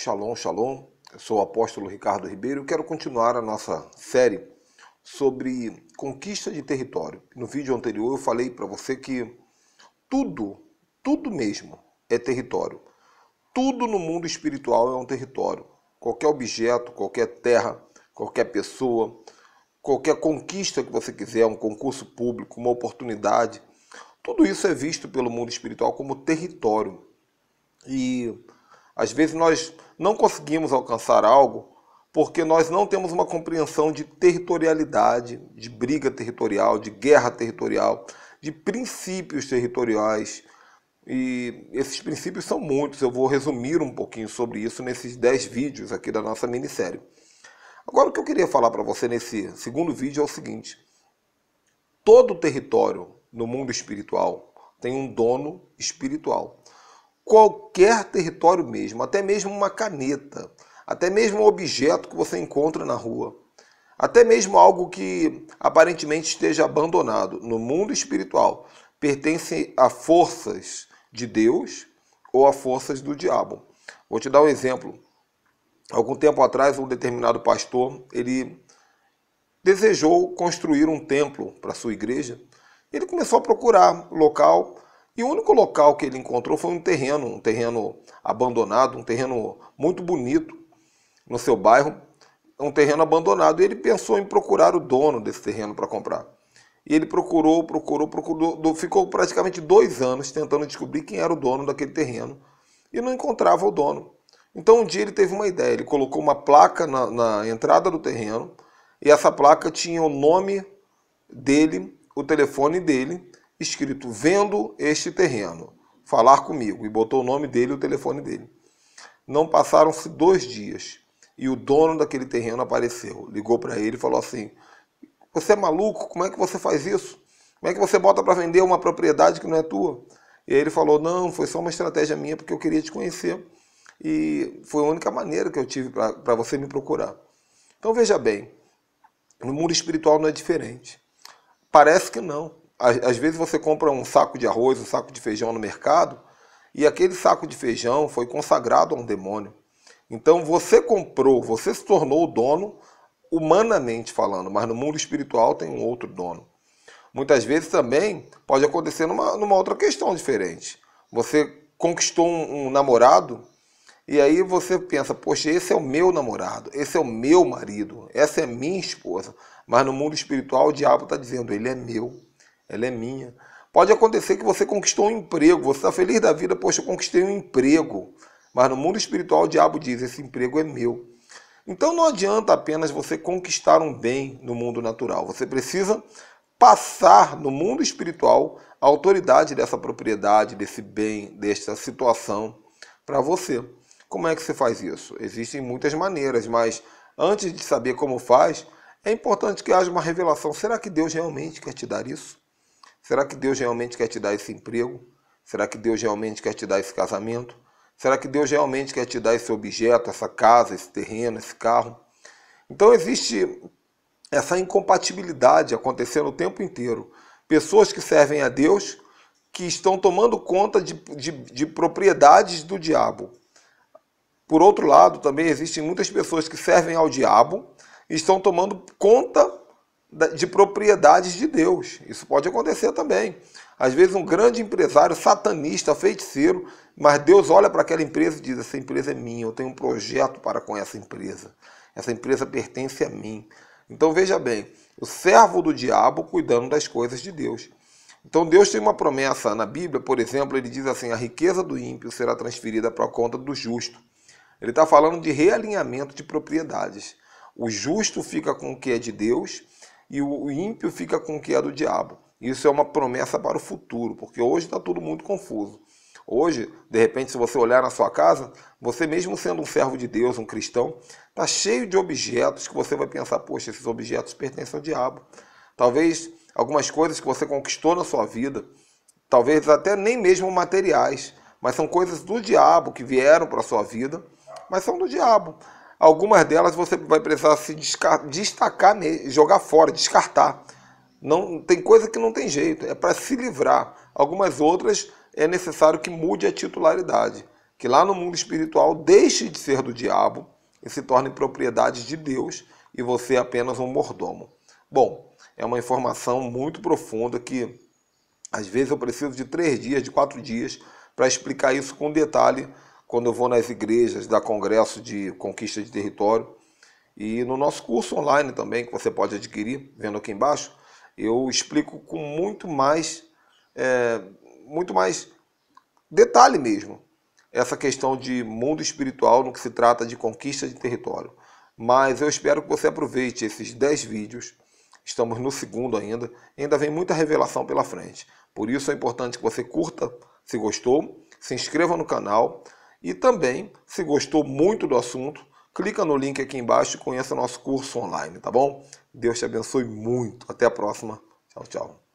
Shalom, shalom. Eu sou o apóstolo Ricardo Ribeiro e quero continuar a nossa série sobre conquista de território. No vídeo anterior eu falei para você que tudo, tudo mesmo é território. Tudo no mundo espiritual é um território. Qualquer objeto, qualquer terra, qualquer pessoa, qualquer conquista que você quiser, um concurso público, uma oportunidade, tudo isso é visto pelo mundo espiritual como território. E às vezes nós não conseguimos alcançar algo porque nós não temos uma compreensão de territorialidade, de briga territorial, de guerra territorial, de princípios territoriais. E esses princípios são muitos, eu vou resumir um pouquinho sobre isso nesses 10 vídeos aqui da nossa minissérie. Agora, o que eu queria falar para você nesse segundo vídeo é o seguinte: todo território no mundo espiritual tem um dono espiritual qualquer território mesmo, até mesmo uma caneta, até mesmo um objeto que você encontra na rua, até mesmo algo que aparentemente esteja abandonado no mundo espiritual, pertence a forças de Deus ou a forças do diabo. Vou te dar um exemplo. Algum tempo atrás, um determinado pastor, ele desejou construir um templo para sua igreja. Ele começou a procurar local e o único local que ele encontrou foi um terreno, um terreno abandonado, um terreno muito bonito no seu bairro, um terreno abandonado. E ele pensou em procurar o dono desse terreno para comprar. E ele procurou, procurou, procurou, ficou praticamente dois anos tentando descobrir quem era o dono daquele terreno e não encontrava o dono. Então um dia ele teve uma ideia, ele colocou uma placa na, na entrada do terreno e essa placa tinha o nome dele, o telefone dele escrito vendo este terreno, falar comigo, e botou o nome dele e o telefone dele. Não passaram-se dois dias e o dono daquele terreno apareceu, ligou para ele e falou assim: Você é maluco? Como é que você faz isso? Como é que você bota para vender uma propriedade que não é tua? E ele falou: Não, foi só uma estratégia minha porque eu queria te conhecer e foi a única maneira que eu tive para você me procurar. Então veja bem, no mundo espiritual não é diferente. Parece que não, às vezes você compra um saco de arroz, um saco de feijão no mercado, e aquele saco de feijão foi consagrado a um demônio. Então você comprou, você se tornou o dono, humanamente falando, mas no mundo espiritual tem um outro dono. Muitas vezes também pode acontecer numa, numa outra questão diferente. Você conquistou um, um namorado e aí você pensa, poxa, esse é o meu namorado, esse é o meu marido, essa é minha esposa. Mas no mundo espiritual o diabo está dizendo, ele é meu ela é minha. Pode acontecer que você conquistou um emprego, você está feliz da vida, poxa, eu conquistei um emprego. Mas no mundo espiritual o diabo diz: esse emprego é meu. Então não adianta apenas você conquistar um bem no mundo natural. Você precisa passar no mundo espiritual a autoridade dessa propriedade, desse bem, desta situação para você. Como é que você faz isso? Existem muitas maneiras, mas antes de saber como faz, é importante que haja uma revelação. Será que Deus realmente quer te dar isso? Será que Deus realmente quer te dar esse emprego? Será que Deus realmente quer te dar esse casamento? Será que Deus realmente quer te dar esse objeto, essa casa, esse terreno, esse carro? Então existe essa incompatibilidade acontecendo o tempo inteiro. Pessoas que servem a Deus que estão tomando conta de, de, de propriedades do diabo. Por outro lado, também existem muitas pessoas que servem ao diabo e estão tomando conta de propriedades de Deus. Isso pode acontecer também. Às vezes um grande empresário, satanista, feiticeiro, mas Deus olha para aquela empresa e diz: essa empresa é minha, eu tenho um projeto para com essa empresa. Essa empresa pertence a mim. Então veja bem, o servo do diabo cuidando das coisas de Deus. Então Deus tem uma promessa na Bíblia, por exemplo, ele diz assim: a riqueza do ímpio será transferida para a conta do justo. Ele está falando de realinhamento de propriedades. O justo fica com o que é de Deus e o ímpio fica com o que é do diabo. Isso é uma promessa para o futuro, porque hoje está tudo muito confuso. Hoje, de repente, se você olhar na sua casa, você mesmo sendo um servo de Deus, um cristão, está cheio de objetos que você vai pensar, poxa, esses objetos pertencem ao diabo. Talvez algumas coisas que você conquistou na sua vida, talvez até nem mesmo materiais, mas são coisas do diabo que vieram para a sua vida, mas são do diabo. Algumas delas você vai precisar se destacar, jogar fora, descartar. Não tem coisa que não tem jeito, é para se livrar. Algumas outras é necessário que mude a titularidade, que lá no mundo espiritual deixe de ser do diabo e se torne propriedade de Deus e você é apenas um mordomo. Bom, é uma informação muito profunda que às vezes eu preciso de três dias, de quatro dias para explicar isso com detalhe quando eu vou nas igrejas da Congresso de Conquista de Território. E no nosso curso online também, que você pode adquirir, vendo aqui embaixo, eu explico com muito mais, é, muito mais detalhe mesmo, essa questão de mundo espiritual no que se trata de conquista de território. Mas eu espero que você aproveite esses 10 vídeos. Estamos no segundo ainda. Ainda vem muita revelação pela frente. Por isso é importante que você curta se gostou, se inscreva no canal, e também, se gostou muito do assunto, clica no link aqui embaixo e conheça nosso curso online, tá bom? Deus te abençoe muito. Até a próxima. Tchau, tchau.